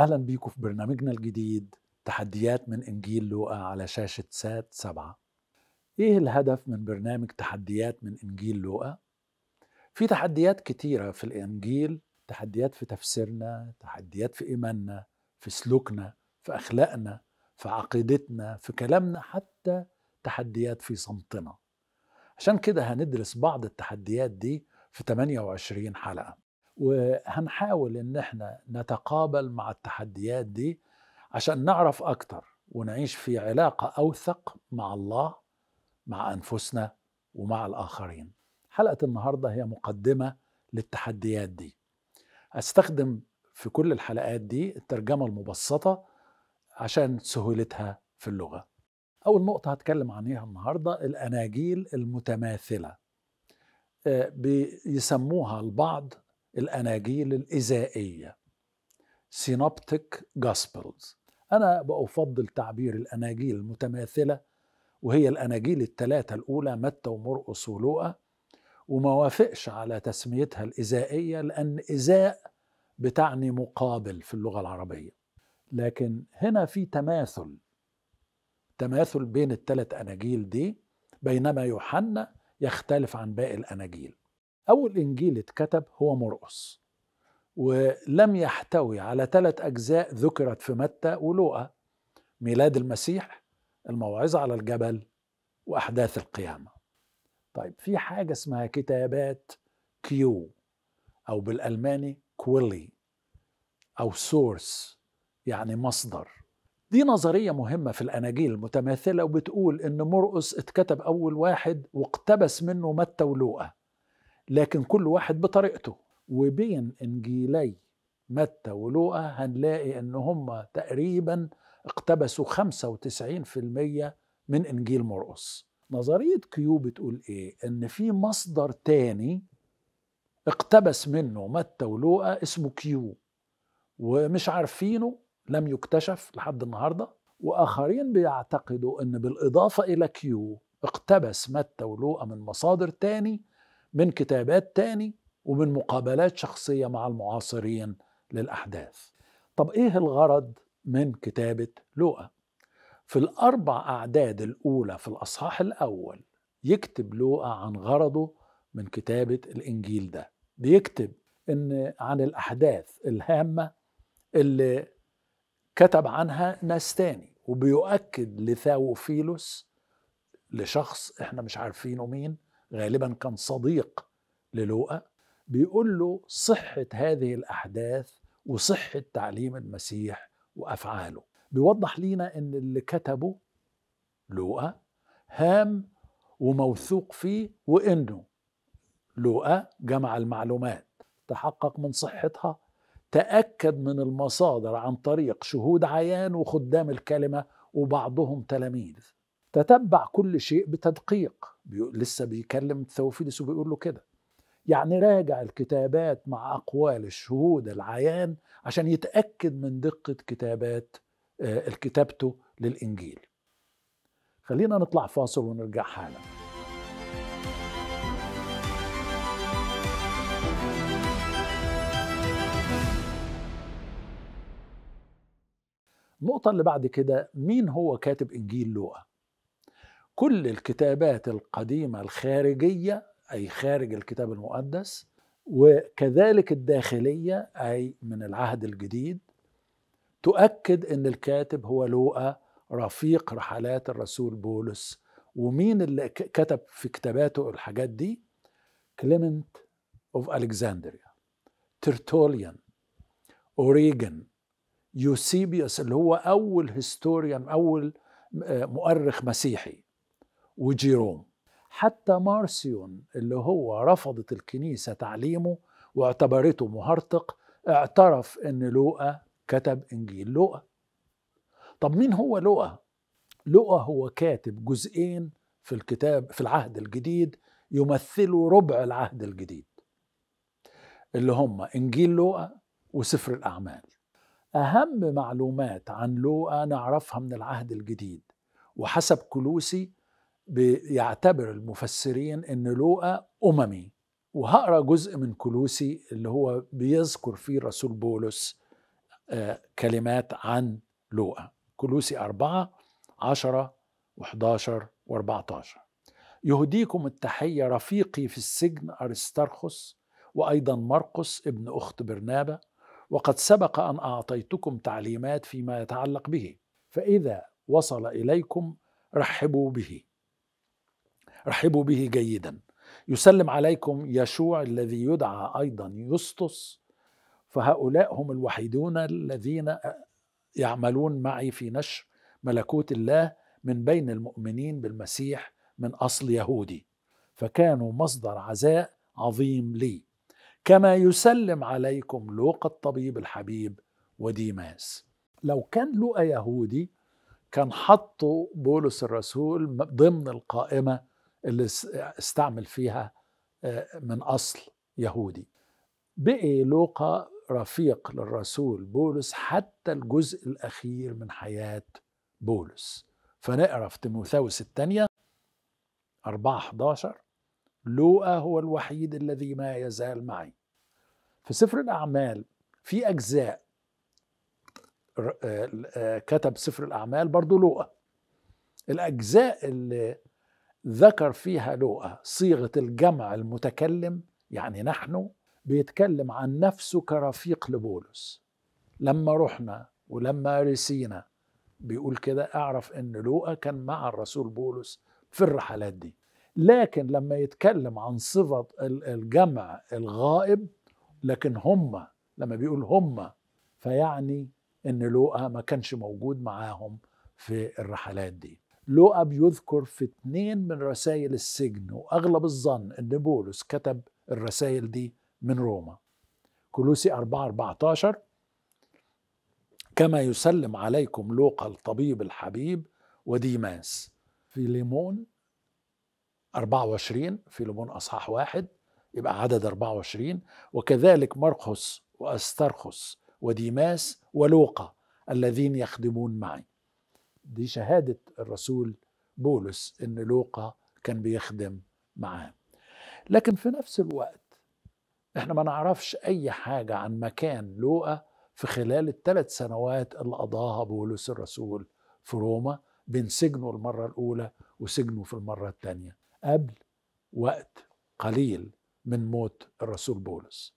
اهلا بيكم في برنامجنا الجديد تحديات من انجيل لوقا على شاشه سات سبعة ايه الهدف من برنامج تحديات من انجيل لوقا في تحديات كتيره في الانجيل تحديات في تفسيرنا تحديات في ايماننا في سلوكنا في اخلاقنا في عقيدتنا في كلامنا حتى تحديات في صمتنا عشان كده هندرس بعض التحديات دي في 28 حلقه وهنحاول ان احنا نتقابل مع التحديات دي عشان نعرف اكتر ونعيش في علاقه اوثق مع الله مع انفسنا ومع الاخرين حلقه النهارده هي مقدمه للتحديات دي استخدم في كل الحلقات دي الترجمه المبسطه عشان سهولتها في اللغه اول نقطه هتكلم عنها النهارده الاناجيل المتماثله آه، بيسموها البعض الأناجيل الإزائية سينوبتيك جاسبلز أنا بأفضل تعبير الأناجيل المتماثلة وهي الأناجيل الثلاثة الأولى متى ومرقس ولوقا وما وافقش على تسميتها الإزائية لأن إزاء بتعني مقابل في اللغة العربية لكن هنا في تماثل تماثل بين الثلاث أناجيل دي بينما يوحنا يختلف عن باقي الأناجيل أول إنجيل اتكتب هو مرقس ولم يحتوي على ثلاث أجزاء ذكرت في متى ولوقا ميلاد المسيح الموعظة على الجبل وأحداث القيامة طيب في حاجة اسمها كتابات كيو أو بالألماني كويلي أو سورس يعني مصدر دي نظرية مهمة في الأناجيل المتماثلة وبتقول إن مرقس اتكتب أول واحد واقتبس منه متى ولوقا لكن كل واحد بطريقته وبين انجيلي متى ولوقا هنلاقي ان هم تقريبا اقتبسوا 95% من انجيل مرقص نظريه كيو بتقول ايه ان في مصدر تاني اقتبس منه متى ولوقا اسمه كيو ومش عارفينه لم يكتشف لحد النهارده واخرين بيعتقدوا ان بالاضافه الى كيو اقتبس متى ولوقا من مصادر تاني من كتابات تاني ومن مقابلات شخصية مع المعاصرين للأحداث طب إيه الغرض من كتابة لوقا؟ في الأربع أعداد الأولى في الأصحاح الأول يكتب لوقا عن غرضه من كتابة الإنجيل ده بيكتب إن عن الأحداث الهامة اللي كتب عنها ناس تاني وبيؤكد لثاوفيلوس لشخص احنا مش عارفينه مين غالبا كان صديق للوقا بيقول له صحة هذه الأحداث وصحة تعليم المسيح وأفعاله بيوضح لينا أن اللي كتبه لوقا هام وموثوق فيه وأنه لوقا جمع المعلومات تحقق من صحتها تأكد من المصادر عن طريق شهود عيان وخدام الكلمة وبعضهم تلاميذ تتبع كل شيء بتدقيق بيقول لسه بيكلم ثوفيلس وبيقول له كده يعني راجع الكتابات مع أقوال الشهود العيان عشان يتأكد من دقة كتابات آه، كتابته للإنجيل خلينا نطلع فاصل ونرجع حالا النقطة اللي بعد كده مين هو كاتب إنجيل لوقا؟ كل الكتابات القديمة الخارجية أي خارج الكتاب المقدس وكذلك الداخلية أي من العهد الجديد تؤكد أن الكاتب هو لوقا رفيق رحلات الرسول بولس ومين اللي كتب في كتاباته الحاجات دي كليمنت اوف الكسندريا ترتوليان اوريجن يوسيبيوس اللي هو اول هيستوريان اول آه، مؤرخ مسيحي وجيروم حتى مارسيون اللي هو رفضت الكنيسة تعليمه واعتبرته مهرطق اعترف ان لوقا كتب انجيل لوقا طب مين هو لوقا لوقا هو كاتب جزئين في الكتاب في العهد الجديد يمثلوا ربع العهد الجديد اللي هم انجيل لوقا وسفر الاعمال اهم معلومات عن لوقا نعرفها من العهد الجديد وحسب كلوسي بيعتبر المفسرين ان لوقا اممي وهقرا جزء من كلوسي اللي هو بيذكر فيه رسول بولس آه، كلمات عن لوقا كلوسي أربعة عشرة و11 و14 يهديكم التحية رفيقي في السجن أرسترخس وأيضا مرقس ابن أخت برنابة وقد سبق أن أعطيتكم تعليمات فيما يتعلق به فإذا وصل إليكم رحبوا به رحبوا به جيدا يسلم عليكم يشوع الذي يدعى ايضا يسطس فهؤلاء هم الوحيدون الذين يعملون معي في نشر ملكوت الله من بين المؤمنين بالمسيح من اصل يهودي فكانوا مصدر عزاء عظيم لي كما يسلم عليكم لوقا الطبيب الحبيب وديماس لو كان لوقا يهودي كان حطوا بولس الرسول ضمن القائمه اللي استعمل فيها آه، من أصل يهودي بقي لوقا رفيق للرسول بولس حتى الجزء الأخير من حياة بولس فنقرأ في تيموثاوس الثانية 4 11 لوقا هو الوحيد الذي ما يزال معي في سفر الأعمال في أجزاء آه، آه، كتب سفر الأعمال برضو لوقا الأجزاء اللي ذكر فيها لوقا صيغة الجمع المتكلم يعني نحن بيتكلم عن نفسه كرفيق لبولس لما رحنا ولما رسينا بيقول كده اعرف ان لوقا كان مع الرسول بولس في الرحلات دي لكن لما يتكلم عن صفة الجمع الغائب لكن هم لما بيقول هم فيعني ان لوقا ما كانش موجود معاهم في الرحلات دي لوقا بيذكر في اتنين من رسائل السجن وأغلب الظن أن بولس كتب الرسائل دي من روما كلوسي 4 14 كما يسلم عليكم لوقا الطبيب الحبيب وديماس في ليمون 24 في ليمون أصحاح واحد يبقى عدد 24 وكذلك مرقس وأسترخس وديماس ولوقا الذين يخدمون معي دي شهادة الرسول بولس إن لوقا كان بيخدم معاه لكن في نفس الوقت احنا ما نعرفش أي حاجة عن مكان لوقا في خلال الثلاث سنوات اللي قضاها بولس الرسول في روما بين سجنه المرة الأولى وسجنه في المرة الثانية قبل وقت قليل من موت الرسول بولس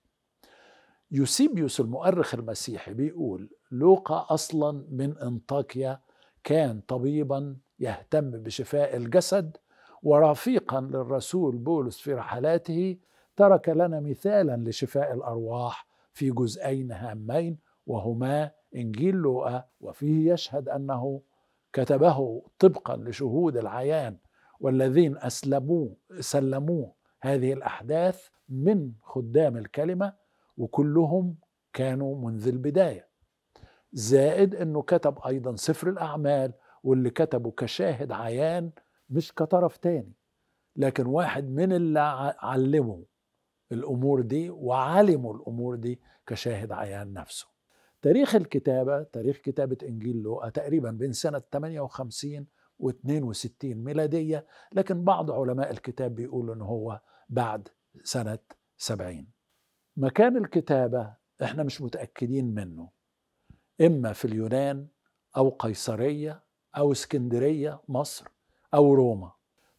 يوسيبيوس المؤرخ المسيحي بيقول لوقا أصلا من أنطاكيا كان طبيبا يهتم بشفاء الجسد ورفيقا للرسول بولس في رحلاته ترك لنا مثالا لشفاء الارواح في جزئين هامين وهما انجيل لوقا وفيه يشهد انه كتبه طبقا لشهود العيان والذين اسلموه سلموه هذه الاحداث من خدام الكلمه وكلهم كانوا منذ البدايه زائد انه كتب ايضا سفر الاعمال واللي كتبه كشاهد عيان مش كطرف تاني لكن واحد من اللي علمه الامور دي وعلموا الامور دي كشاهد عيان نفسه تاريخ الكتابة تاريخ كتابة إنجيل لوقا تقريبا بين سنة 58 و 62 ميلادية لكن بعض علماء الكتاب بيقولوا إن هو بعد سنة 70 مكان الكتابة إحنا مش متأكدين منه إما في اليونان أو قيصرية أو اسكندرية مصر أو روما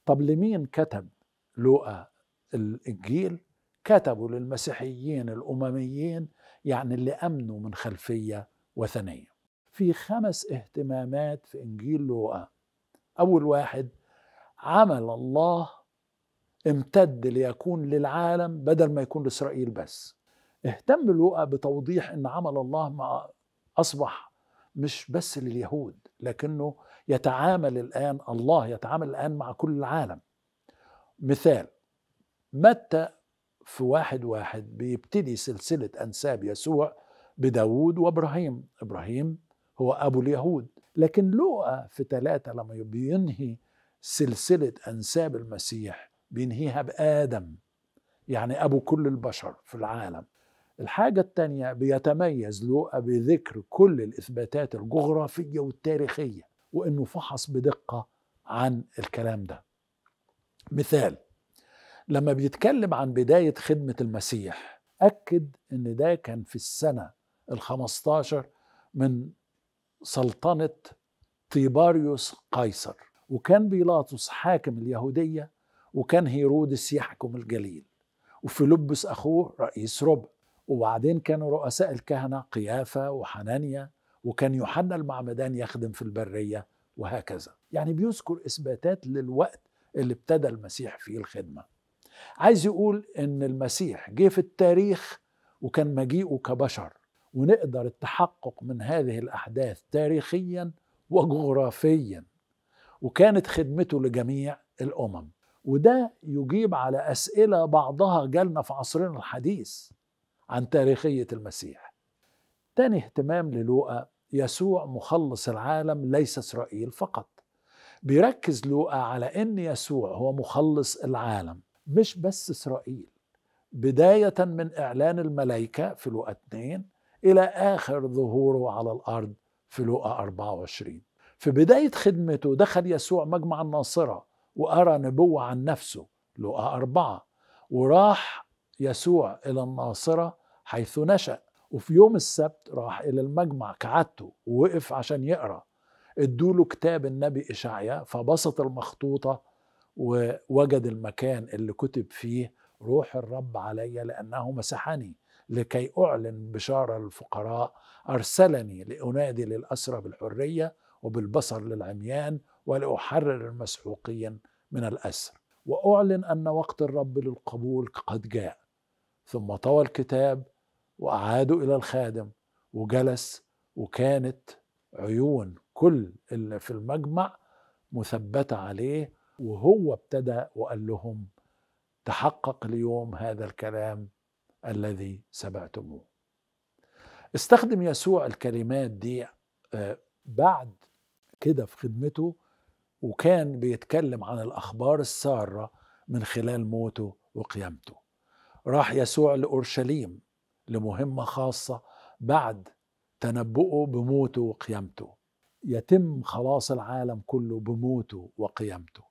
طب لمين كتب لوقا الإنجيل كتبوا للمسيحيين الأمميين يعني اللي أمنوا من خلفية وثنية في خمس اهتمامات في إنجيل لوقا أول واحد عمل الله امتد ليكون للعالم بدل ما يكون لإسرائيل بس اهتم لوقا بتوضيح ان عمل الله مع أصبح مش بس لليهود لكنه يتعامل الآن الله يتعامل الآن مع كل العالم مثال متى في واحد واحد بيبتدي سلسلة أنساب يسوع بداود وإبراهيم إبراهيم هو أبو اليهود لكن لوقا في ثلاثة لما بينهي سلسلة أنساب المسيح بينهيها بآدم يعني أبو كل البشر في العالم الحاجة التانية بيتميز لوقا بذكر كل الإثباتات الجغرافية والتاريخية وإنه فحص بدقة عن الكلام ده مثال لما بيتكلم عن بداية خدمة المسيح أكد إن ده كان في السنة الخمستاشر من سلطنة تيباريوس قيصر وكان بيلاطس حاكم اليهودية وكان هيرودس يحكم الجليل وفيلبس أخوه رئيس ربع وبعدين كانوا رؤساء الكهنة قيافة وحنانيا وكان يوحنا المعمدان يخدم في البرية وهكذا يعني بيذكر إثباتات للوقت اللي ابتدى المسيح فيه الخدمة عايز يقول إن المسيح جه في التاريخ وكان مجيئه كبشر ونقدر التحقق من هذه الأحداث تاريخيا وجغرافيا وكانت خدمته لجميع الأمم وده يجيب على أسئلة بعضها جالنا في عصرنا الحديث عن تاريخية المسيح تاني اهتمام للوقا يسوع مخلص العالم ليس إسرائيل فقط بيركز لوقا على أن يسوع هو مخلص العالم مش بس إسرائيل بداية من إعلان الملائكة في لوقا 2 إلى آخر ظهوره على الأرض في لوقا 24 في بداية خدمته دخل يسوع مجمع الناصرة وأرى نبوة عن نفسه لوقا أربعة وراح يسوع إلى الناصرة حيث نشأ وفي يوم السبت راح إلى المجمع كعادته ووقف عشان يقرأ ادوله كتاب النبي إشعيا فبسط المخطوطة ووجد المكان اللي كتب فيه روح الرب علي لأنه مسحني لكي أعلن بشارة للفقراء أرسلني لأنادي للأسرى بالحرية وبالبصر للعميان ولأحرر المسحوقين من الأسر وأعلن أن وقت الرب للقبول قد جاء ثم طوى الكتاب وأعادوا إلى الخادم وجلس وكانت عيون كل اللي في المجمع مثبتة عليه وهو ابتدى وقال لهم تحقق اليوم هذا الكلام الذي سمعتموه استخدم يسوع الكلمات دي آه، بعد كده في خدمته وكان بيتكلم عن الأخبار السارة من خلال موته وقيامته راح يسوع لأورشليم لمهمة خاصة بعد تنبؤه بموته وقيامته يتم خلاص العالم كله بموته وقيامته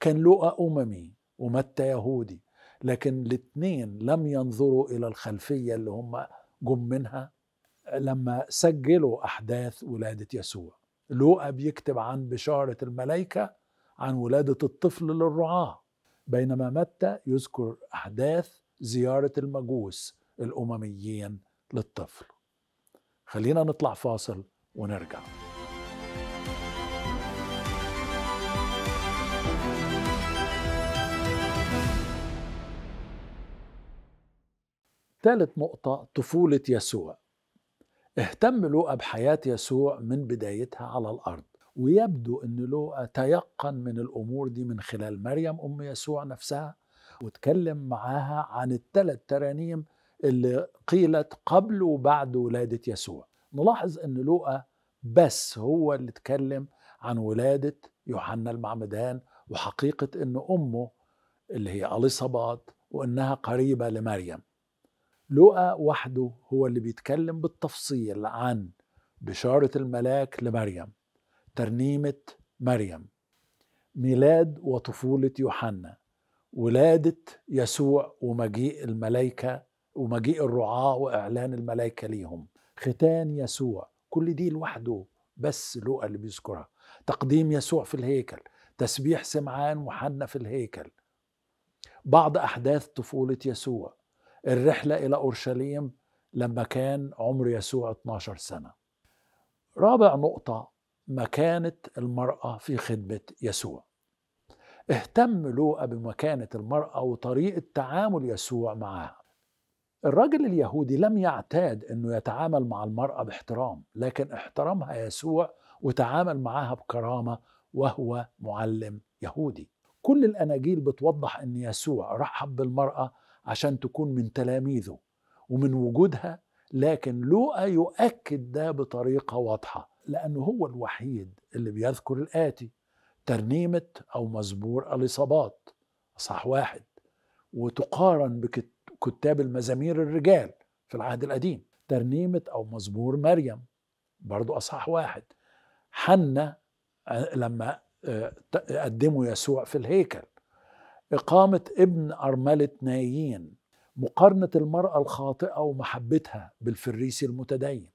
كان لقى أممي ومتى يهودي لكن الاثنين لم ينظروا إلى الخلفية اللي هم جم منها لما سجلوا أحداث ولادة يسوع لوقا بيكتب عن بشارة الملائكة عن ولادة الطفل للرعاة بينما متى يذكر أحداث زيارة المجوس الأمميين للطفل خلينا نطلع فاصل ونرجع ثالث نقطة طفولة يسوع اهتم لوقا بحياة يسوع من بدايتها على الأرض ويبدو أن لوقا تيقن من الأمور دي من خلال مريم أم يسوع نفسها وتكلم معاها عن الثلاث ترانيم اللي قيلت قبل وبعد ولادة يسوع نلاحظ أن لوقا بس هو اللي اتكلم عن ولادة يوحنا المعمدان وحقيقة أن أمه اللي هي أليصابات وأنها قريبة لمريم لوقا وحده هو اللي بيتكلم بالتفصيل عن بشارة الملاك لمريم ترنيمة مريم ميلاد وطفولة يوحنا ولادة يسوع ومجيء الملائكة ومجيء الرعاة وإعلان الملائكة ليهم ختان يسوع كل دي لوحده بس لوقا اللي بيذكرها تقديم يسوع في الهيكل تسبيح سمعان وحنا في الهيكل بعض أحداث طفولة يسوع الرحلة إلى أورشليم لما كان عمر يسوع 12 سنة رابع نقطة مكانة المرأة في خدمة يسوع اهتم لوقا بمكانة المرأة وطريقة تعامل يسوع معها الراجل اليهودي لم يعتاد انه يتعامل مع المراه باحترام لكن احترمها يسوع وتعامل معها بكرامه وهو معلم يهودي كل الاناجيل بتوضح ان يسوع رحب بالمراه عشان تكون من تلاميذه ومن وجودها لكن لوقا يؤكد ده بطريقه واضحه لانه هو الوحيد اللي بيذكر الاتي ترنيمه او مزمور اليصابات صح واحد وتقارن بكت كتاب المزامير الرجال في العهد القديم ترنيمة أو مزمور مريم برضو أصحاح واحد حنة آه، لما آه، قدموا يسوع في الهيكل إقامة ابن أرملة نايين مقارنة المرأة الخاطئة ومحبتها بالفريسي المتدين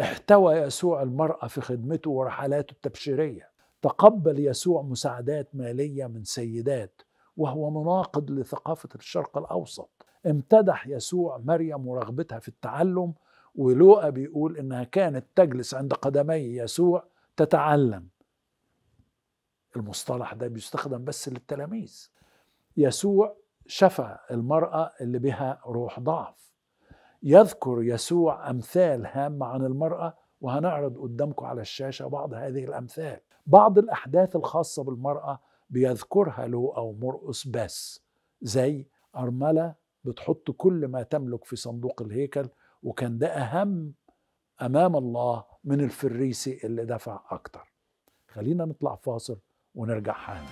احتوى يسوع المرأة في خدمته ورحلاته التبشيرية تقبل يسوع مساعدات مالية من سيدات وهو مناقض لثقافة الشرق الأوسط امتدح يسوع مريم ورغبتها في التعلم ولوقا بيقول انها كانت تجلس عند قدمي يسوع تتعلم المصطلح ده بيستخدم بس للتلاميذ يسوع شفى المرأة اللي بها روح ضعف يذكر يسوع أمثال هامة عن المرأة وهنعرض قدامكم على الشاشة بعض هذه الأمثال بعض الأحداث الخاصة بالمرأة بيذكرها لو أو مرقص بس زي أرملة بتحط كل ما تملك في صندوق الهيكل وكان ده أهم أمام الله من الفريسي اللي دفع أكتر خلينا نطلع فاصل ونرجع حالا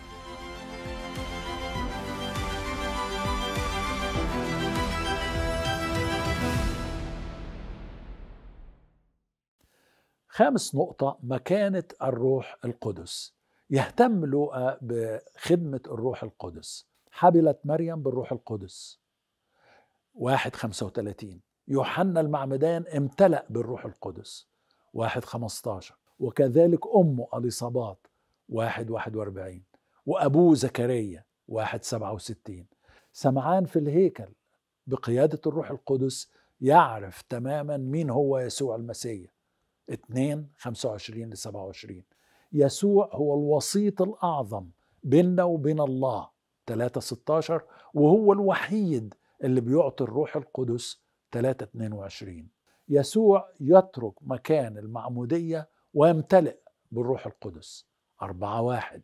خامس نقطة مكانة الروح القدس يهتم لوقا بخدمة الروح القدس حبلت مريم بالروح القدس واحد خمسة وثلاثين يوحنا المعمدان امتلأ بالروح القدس واحد خمستاشر وكذلك أمه أليصابات واحد واحد واربعين وأبوه زكريا واحد سبعة وستين سمعان في الهيكل بقيادة الروح القدس يعرف تماما مين هو يسوع المسيح 2 25 ل 27 يسوع هو الوسيط الأعظم بيننا وبين الله 3 16 وهو الوحيد اللي بيعطي الروح القدس 3 22 يسوع يترك مكان المعمودية ويمتلئ بالروح القدس أربعة واحد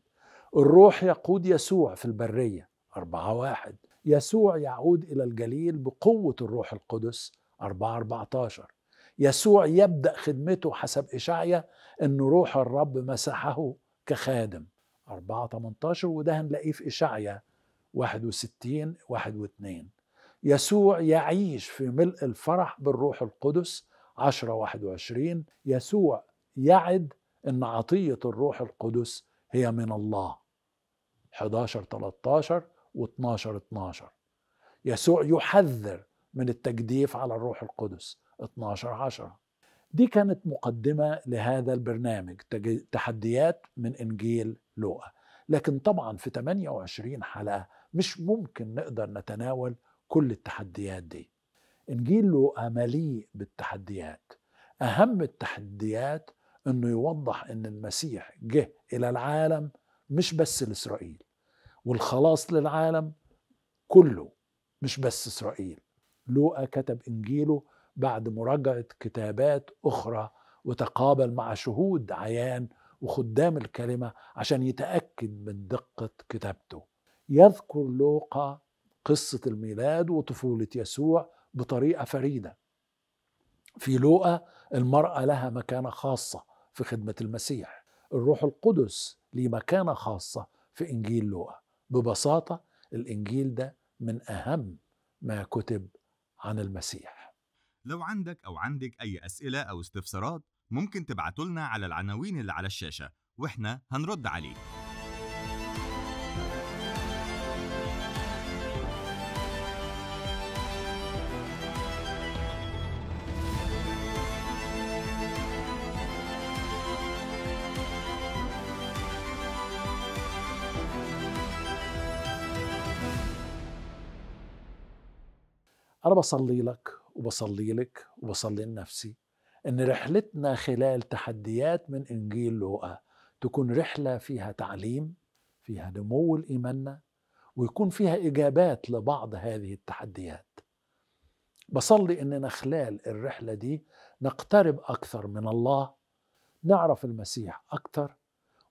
الروح يقود يسوع في البرية أربعة واحد يسوع يعود إلى الجليل بقوة الروح القدس أربعة أربعتاشر يسوع يبدأ خدمته حسب إشعيا أن روح الرب مسحه كخادم أربعة 18 وده هنلاقيه في إشعيا 61 1 واحد 2 يسوع يعيش في ملء الفرح بالروح القدس 10 21 يسوع يعد ان عطيه الروح القدس هي من الله 11 13 و12 12 يسوع يحذر من التجديف على الروح القدس 12 10 دي كانت مقدمة لهذا البرنامج تحديات من إنجيل لوقا لكن طبعا في 28 حلقة مش ممكن نقدر نتناول كل التحديات دي انجيل له مليء بالتحديات اهم التحديات انه يوضح ان المسيح جه الى العالم مش بس لاسرائيل والخلاص للعالم كله مش بس اسرائيل لوقا كتب انجيله بعد مراجعه كتابات اخرى وتقابل مع شهود عيان وخدام الكلمه عشان يتاكد من دقه كتابته يذكر لوقا قصة الميلاد وطفولة يسوع بطريقة فريدة في لوقا المرأة لها مكانة خاصة في خدمة المسيح الروح القدس ليه مكانة خاصة في إنجيل لوقا ببساطة الإنجيل ده من أهم ما كتب عن المسيح لو عندك أو عندك أي أسئلة أو استفسارات ممكن تبعتوا لنا على العناوين اللي على الشاشة واحنا هنرد عليك أنا بصلي لك وبصلي لك وبصلي لنفسي إن رحلتنا خلال تحديات من إنجيل لوقا تكون رحلة فيها تعليم فيها نمو الإيماننا ويكون فيها إجابات لبعض هذه التحديات بصلي إننا خلال الرحلة دي نقترب أكثر من الله نعرف المسيح أكثر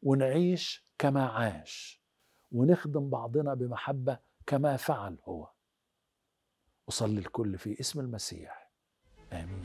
ونعيش كما عاش ونخدم بعضنا بمحبة كما فعل هو أصلي الكل في اسم المسيح آمين